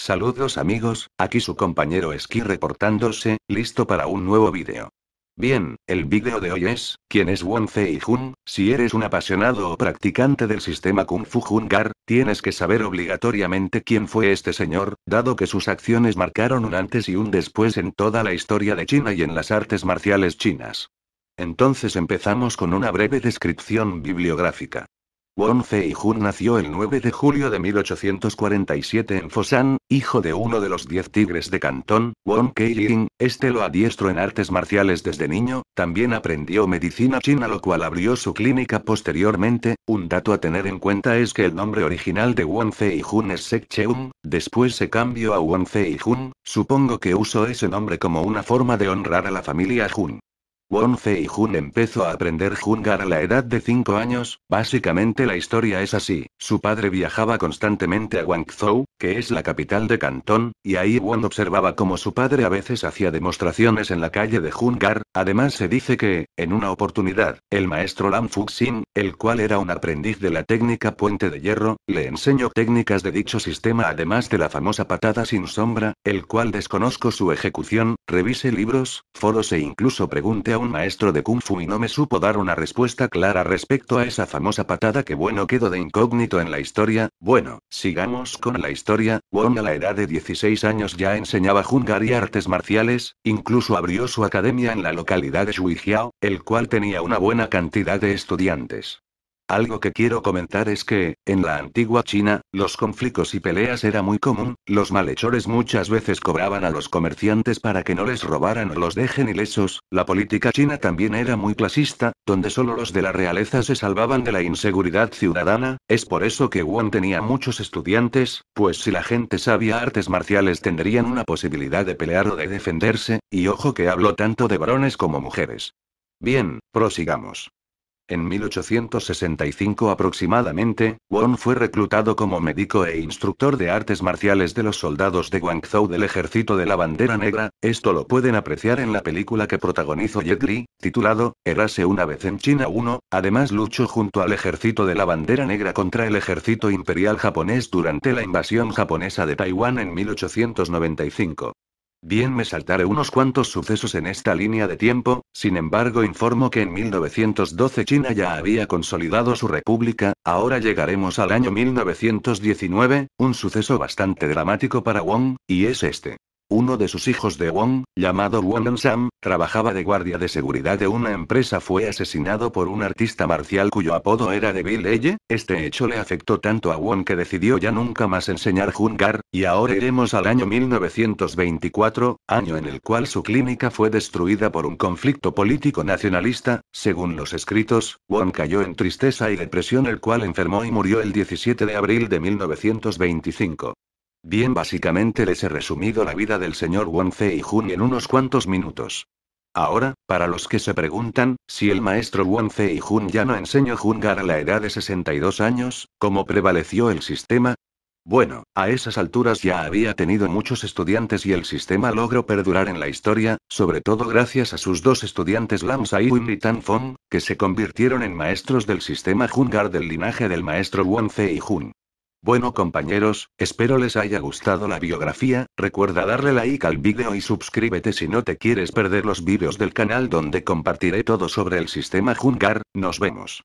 Saludos amigos, aquí su compañero Ski reportándose, listo para un nuevo vídeo. Bien, el vídeo de hoy es, ¿Quién es Won Fei Jun? Si eres un apasionado o practicante del sistema Kung Fu Gar, tienes que saber obligatoriamente quién fue este señor, dado que sus acciones marcaron un antes y un después en toda la historia de China y en las artes marciales chinas. Entonces empezamos con una breve descripción bibliográfica. Won Fei-jun nació el 9 de julio de 1847 en Fosan, hijo de uno de los diez tigres de Cantón, Won kei ying este lo adiestró en artes marciales desde niño, también aprendió medicina china lo cual abrió su clínica posteriormente, un dato a tener en cuenta es que el nombre original de Won Fei-jun es Sek Cheung, después se cambió a Won Fei-jun, supongo que usó ese nombre como una forma de honrar a la familia Jun. Won Fei Jun empezó a aprender Jungar a la edad de 5 años, básicamente la historia es así, su padre viajaba constantemente a Guangzhou, que es la capital de Cantón, y ahí Won observaba como su padre a veces hacía demostraciones en la calle de Jungar, además se dice que, en una oportunidad, el maestro Lam Fuxin, el cual era un aprendiz de la técnica puente de hierro, le enseñó técnicas de dicho sistema además de la famosa patada sin sombra, el cual desconozco su ejecución, revise libros, foros e incluso pregunte a un maestro de kung fu y no me supo dar una respuesta clara respecto a esa famosa patada que bueno quedó de incógnito en la historia. Bueno, sigamos con la historia. Wong a la edad de 16 años ya enseñaba jungar y artes marciales, incluso abrió su academia en la localidad de Shuijiao, el cual tenía una buena cantidad de estudiantes. Algo que quiero comentar es que, en la antigua China, los conflictos y peleas era muy común, los malhechores muchas veces cobraban a los comerciantes para que no les robaran o los dejen ilesos, la política china también era muy clasista, donde solo los de la realeza se salvaban de la inseguridad ciudadana, es por eso que Wang tenía muchos estudiantes, pues si la gente sabía artes marciales tendrían una posibilidad de pelear o de defenderse, y ojo que hablo tanto de varones como mujeres. Bien, prosigamos. En 1865 aproximadamente, Won fue reclutado como médico e instructor de artes marciales de los soldados de Guangzhou del Ejército de la Bandera Negra, esto lo pueden apreciar en la película que protagonizó Jet Li, titulado, Erase una vez en China 1, además luchó junto al Ejército de la Bandera Negra contra el Ejército Imperial Japonés durante la invasión japonesa de Taiwán en 1895. Bien me saltaré unos cuantos sucesos en esta línea de tiempo, sin embargo informo que en 1912 China ya había consolidado su república, ahora llegaremos al año 1919, un suceso bastante dramático para Wong, y es este. Uno de sus hijos de Wong, llamado Wong Sam, trabajaba de guardia de seguridad de una empresa, fue asesinado por un artista marcial cuyo apodo era Devil Eye. Este hecho le afectó tanto a Wong que decidió ya nunca más enseñar Jungar, y ahora iremos al año 1924, año en el cual su clínica fue destruida por un conflicto político nacionalista. Según los escritos, Wong cayó en tristeza y depresión, el cual enfermó y murió el 17 de abril de 1925. Bien, básicamente les he resumido la vida del señor Won Fei Jun en unos cuantos minutos. Ahora, para los que se preguntan, si el maestro Won Fei Jun ya no enseñó Jungar a la edad de 62 años, ¿cómo prevaleció el sistema? Bueno, a esas alturas ya había tenido muchos estudiantes y el sistema logró perdurar en la historia, sobre todo gracias a sus dos estudiantes Lam Sai-Win y Tan Fong, que se convirtieron en maestros del sistema Jungar del linaje del maestro Won Fei Jun. Bueno compañeros, espero les haya gustado la biografía, recuerda darle like al vídeo y suscríbete si no te quieres perder los vídeos del canal donde compartiré todo sobre el sistema Jungar, nos vemos.